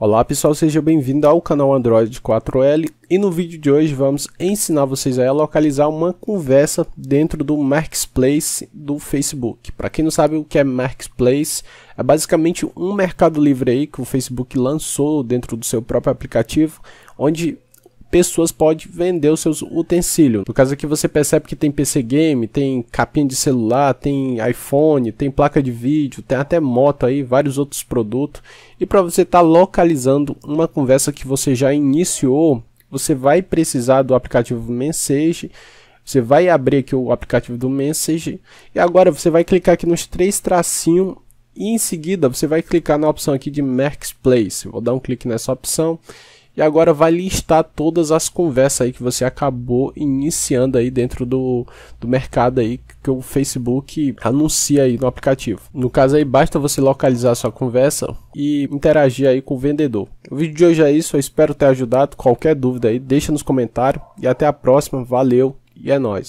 Olá pessoal, seja bem-vindo ao canal Android 4L e no vídeo de hoje vamos ensinar vocês a localizar uma conversa dentro do Marketplace do Facebook. Para quem não sabe o que é Marketplace, é basicamente um mercado livre aí que o Facebook lançou dentro do seu próprio aplicativo, onde pessoas podem vender os seus utensílios. No caso aqui você percebe que tem PC Game, tem capinha de celular, tem iPhone, tem placa de vídeo, tem até moto aí, vários outros produtos. E para você estar tá localizando uma conversa que você já iniciou, você vai precisar do aplicativo Message. Você vai abrir aqui o aplicativo do Message e agora você vai clicar aqui nos três tracinhos e em seguida você vai clicar na opção aqui de Marketplace. Vou dar um clique nessa opção e agora vai listar todas as conversas aí que você acabou iniciando aí dentro do, do mercado aí que o Facebook anuncia aí no aplicativo. No caso aí, basta você localizar sua conversa e interagir aí com o vendedor. O vídeo de hoje é isso, eu espero ter ajudado. Qualquer dúvida aí, deixa nos comentários e até a próxima. Valeu e é nóis!